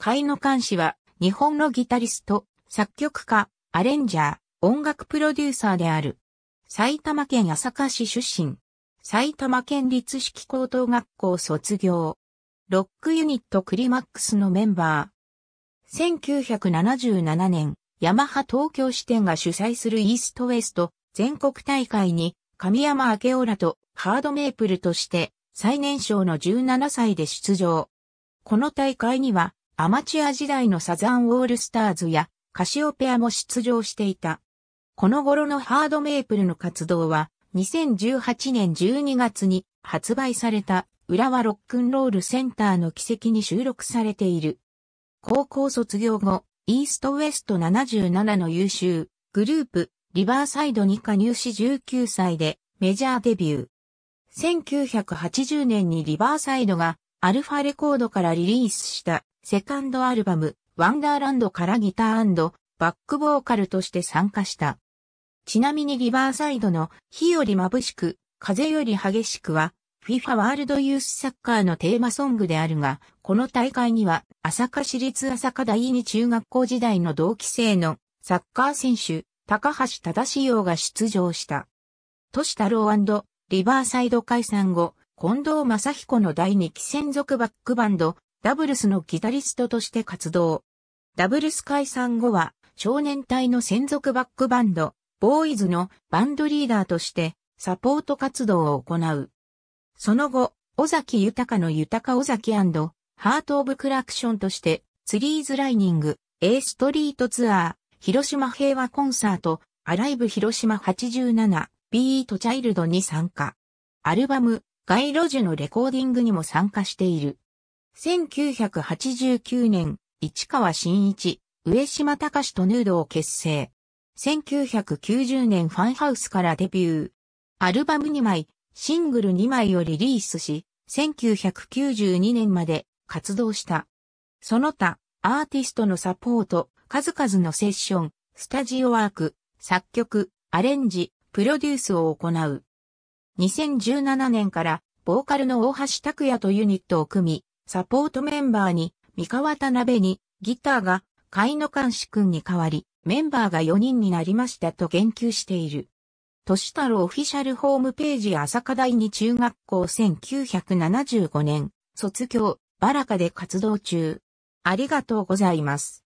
海野監視は、日本のギタリスト、作曲家、アレンジャー、音楽プロデューサーである。埼玉県朝霞市出身。埼玉県立式高等学校卒業。ロックユニットクリマックスのメンバー。1977年、ヤマハ東京支店が主催するイーストウェスト全国大会に神山明夫らとハードメイプルとして最年少の17歳で出場。この大会にはアマチュア時代のサザンオールスターズやカシオペアも出場していた。この頃のハードメイプルの活動は2018年12月に発売された浦和ロックンロールセンターの奇跡に収録されている。高校卒業後、イーストウエスト77の優秀グループリバーサイドに加入し19歳でメジャーデビュー。1980年にリバーサイドがアルファレコードからリリースしたセカンドアルバム、ワンダーランドからギターバックボーカルとして参加した。ちなみにリバーサイドの火より眩しく、風より激しくは、FIFA ワールドユースサッカーのテーマソングであるが、この大会には、朝霞市立朝霞第二中学校時代の同期生のサッカー選手、高橋忠洋が出場した。都市太郎リバーサイド解散後、近藤正彦の第二期専属バックバンド、ダブルスのギタリストとして活動。ダブルス解散後は、少年隊の専属バックバンド、ボーイズのバンドリーダーとして、サポート活動を行う。その後、尾崎豊の豊尾崎ハート・オブ・クラクションとして、ツリーズ・ライニング、A ストリートツアー、広島平和コンサート、アライブ広島87、ビート・チャイルドに参加。アルバム、街路樹のレコーディングにも参加している。1989年、市川新一、上島隆とヌードを結成。1990年ファンハウスからデビュー。アルバム2枚、シングル2枚をリリースし、1992年まで活動した。その他、アーティストのサポート、数々のセッション、スタジオワーク、作曲、アレンジ、プロデュースを行う。2017年から、ボーカルの大橋拓也とユニットを組み、サポートメンバーに、三河田鍋に、ギターが、海野監視君に代わり、メンバーが4人になりましたと言及している。都市太郎オフィシャルホームページ朝霞第二中学校1975年、卒業、バラカで活動中。ありがとうございます。